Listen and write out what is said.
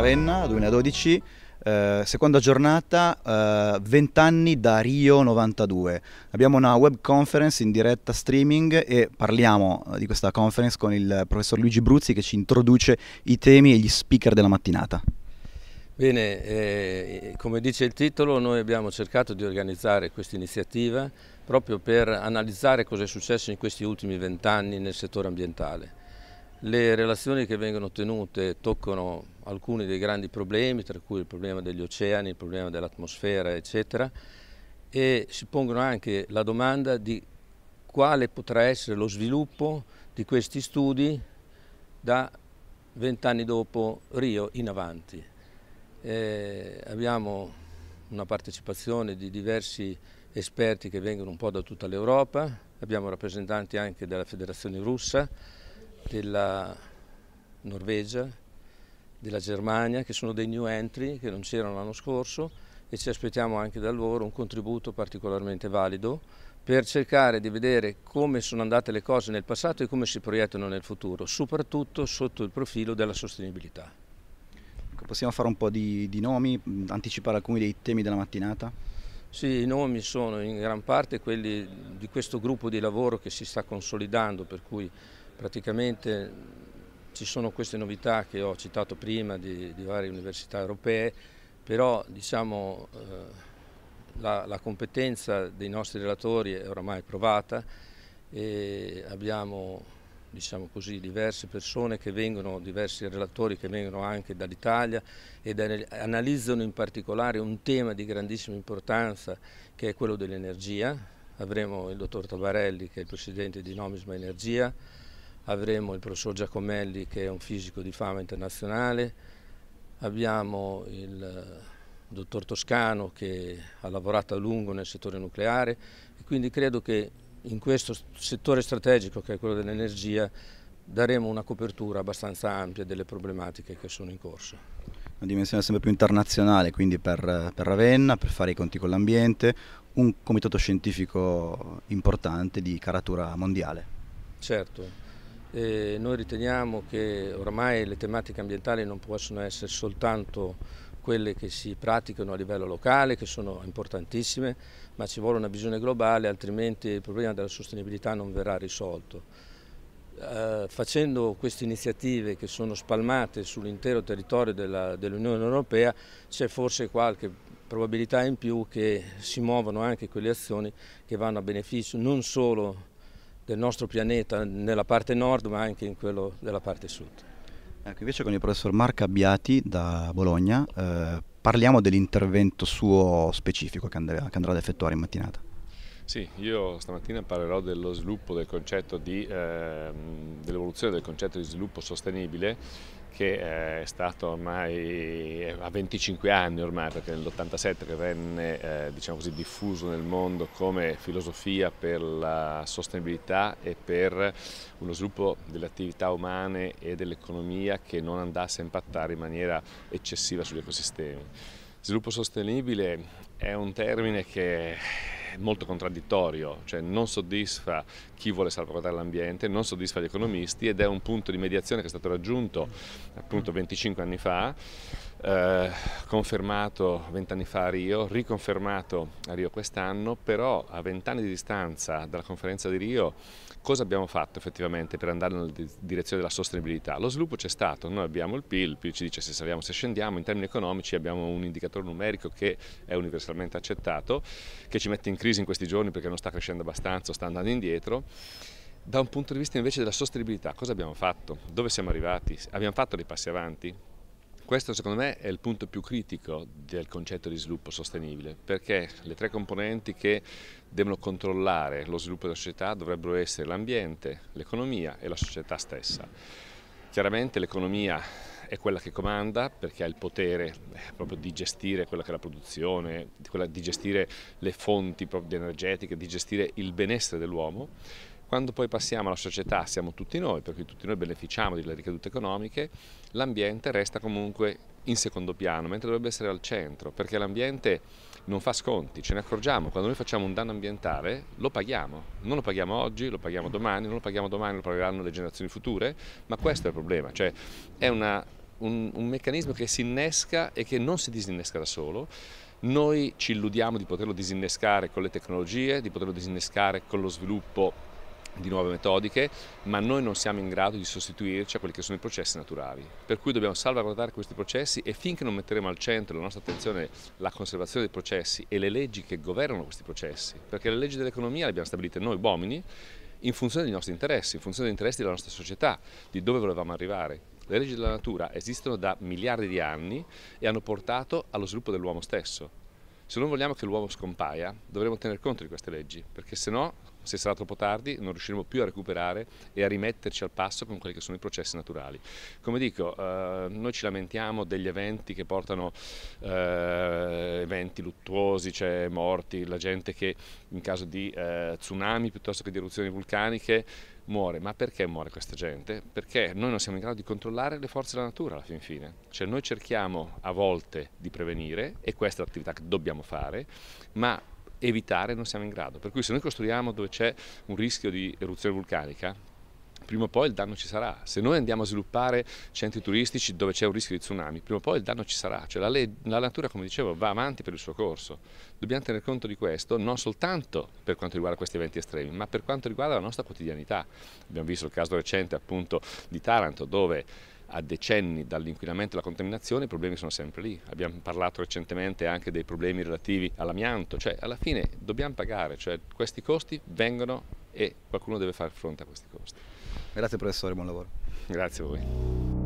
Ravenna 2012, eh, seconda giornata, eh, 20 anni da Rio 92. Abbiamo una web conference in diretta streaming e parliamo eh, di questa conference con il professor Luigi Bruzzi che ci introduce i temi e gli speaker della mattinata. Bene, eh, come dice il titolo, noi abbiamo cercato di organizzare questa iniziativa proprio per analizzare cosa è successo in questi ultimi vent'anni nel settore ambientale. Le relazioni che vengono tenute toccano alcuni dei grandi problemi, tra cui il problema degli oceani, il problema dell'atmosfera, eccetera, e si pongono anche la domanda di quale potrà essere lo sviluppo di questi studi da vent'anni dopo Rio in avanti. Eh, abbiamo una partecipazione di diversi esperti che vengono un po' da tutta l'Europa, abbiamo rappresentanti anche della Federazione Russa, della Norvegia, della Germania che sono dei new entry che non c'erano l'anno scorso e ci aspettiamo anche da loro un contributo particolarmente valido per cercare di vedere come sono andate le cose nel passato e come si proiettano nel futuro, soprattutto sotto il profilo della sostenibilità. Ecco, possiamo fare un po' di, di nomi, anticipare alcuni dei temi della mattinata? Sì, i nomi sono in gran parte quelli di questo gruppo di lavoro che si sta consolidando, per cui praticamente ci sono queste novità che ho citato prima di, di varie università europee, però diciamo, eh, la, la, competenza dei nostri relatori è oramai provata e abbiamo diciamo così, diverse persone che vengono, diversi relatori che vengono anche dall'Italia e analizzano in particolare un tema di grandissima importanza che è quello dell'energia. Avremo il dottor Tabarelli che è il presidente di Nomisma Energia, avremo il professor Giacomelli che è un fisico di fama internazionale, abbiamo il eh, dottor Toscano che ha lavorato a lungo nel settore nucleare e quindi credo che in questo settore strategico che è quello dell'energia daremo una copertura abbastanza ampia delle problematiche che sono in corso. Una dimensione sempre più internazionale quindi per, per Ravenna, per fare i conti con l'ambiente, un comitato scientifico importante di caratura mondiale. Certo, e eh, noi riteniamo che ormai le tematiche ambientali non possono essere soltanto quelle che si praticano a livello locale, che sono importantissime, ma ci vuole una visione globale, altrimenti il problema della sostenibilità non verrà risolto. Eh, facendo queste iniziative che sono spalmate sull'intero territorio dell'Unione dell Europea c'è forse qualche probabilità in più che si muovano anche quelle azioni che vanno a beneficio non solo del nostro pianeta nella parte nord ma anche in quello della parte sud. Ecco, invece con il professor Marco Abbiati da Bologna eh, parliamo dell'intervento suo specifico che, and che andrà ad effettuare in mattinata. Sì, io stamattina parlerò dello sviluppo del concetto di, eh, dell'evoluzione del concetto di sviluppo sostenibile che eh, è stato ormai eh, a 25 anni ormai, perché nell'87 che venne eh, diciamo così, diffuso nel mondo come filosofia per la sostenibilità e per uno sviluppo delle attività umane e dell'economia che non andasse a impattare in maniera eccessiva sugli ecosistemi. Sviluppo sostenibile è un termine che molto contraddittorio, cioè non soddisfa chi vuole salvaguardare l'ambiente, non soddisfa gli economisti ed è un punto di mediazione che è stato raggiunto appunto 25 anni fa eh, confermato vent'anni fa a Rio, riconfermato a Rio quest'anno, però a vent'anni di distanza dalla conferenza di Rio cosa abbiamo fatto effettivamente per andare nella direzione della sostenibilità? Lo sviluppo c'è stato, noi abbiamo il PIL, il PIL ci dice se saliamo, se scendiamo, in termini economici abbiamo un indicatore numerico che è universalmente accettato, che ci mette in crisi in questi giorni perché non sta crescendo abbastanza, o sta andando indietro. Da un punto di vista invece della sostenibilità, cosa abbiamo fatto? Dove siamo arrivati? Abbiamo fatto dei passi avanti? Questo secondo me è il punto più critico del concetto di sviluppo sostenibile, perché le tre componenti che devono controllare lo sviluppo della società dovrebbero essere l'ambiente, l'economia e la società stessa. Chiaramente l'economia è quella che comanda perché ha il potere eh, proprio di gestire quella che è la produzione, di gestire le fonti energetiche, di gestire il benessere dell'uomo quando poi passiamo alla società, siamo tutti noi, per cui tutti noi beneficiamo delle ricadute economiche, l'ambiente resta comunque in secondo piano, mentre dovrebbe essere al centro, perché l'ambiente non fa sconti, ce ne accorgiamo, quando noi facciamo un danno ambientale lo paghiamo, non lo paghiamo oggi, lo paghiamo domani, non lo paghiamo domani, lo pagheranno le generazioni future, ma questo è il problema, cioè è una, un, un meccanismo che si innesca e che non si disinnesca da solo, noi ci illudiamo di poterlo disinnescare con le tecnologie, di poterlo disinnescare con lo sviluppo di nuove metodiche, ma noi non siamo in grado di sostituirci a quelli che sono i processi naturali. Per cui dobbiamo salvaguardare questi processi e finché non metteremo al centro la nostra attenzione la conservazione dei processi e le leggi che governano questi processi, perché le leggi dell'economia le abbiamo stabilite noi uomini in funzione dei nostri interessi, in funzione degli interessi della nostra società, di dove volevamo arrivare. Le leggi della natura esistono da miliardi di anni e hanno portato allo sviluppo dell'uomo stesso. Se non vogliamo che l'uovo scompaia, dovremo tener conto di queste leggi, perché se no, se sarà troppo tardi, non riusciremo più a recuperare e a rimetterci al passo con quelli che sono i processi naturali. Come dico, eh, noi ci lamentiamo degli eventi che portano eh, eventi luttuosi, cioè morti, la gente che in caso di eh, tsunami piuttosto che di eruzioni vulcaniche muore. Ma perché muore questa gente? Perché noi non siamo in grado di controllare le forze della natura alla fin fine. Cioè noi cerchiamo a volte di prevenire, e questa è l'attività che dobbiamo fare, ma evitare non siamo in grado. Per cui se noi costruiamo dove c'è un rischio di eruzione vulcanica, prima o poi il danno ci sarà. Se noi andiamo a sviluppare centri turistici dove c'è un rischio di tsunami, prima o poi il danno ci sarà. Cioè la, la natura, come dicevo, va avanti per il suo corso. Dobbiamo tener conto di questo non soltanto per quanto riguarda questi eventi estremi, ma per quanto riguarda la nostra quotidianità. Abbiamo visto il caso recente appunto di Taranto dove a decenni dall'inquinamento e dalla contaminazione i problemi sono sempre lì. Abbiamo parlato recentemente anche dei problemi relativi all'amianto, cioè alla fine dobbiamo pagare, cioè questi costi vengono e qualcuno deve far fronte a questi costi. Grazie professore, buon lavoro. Grazie a voi.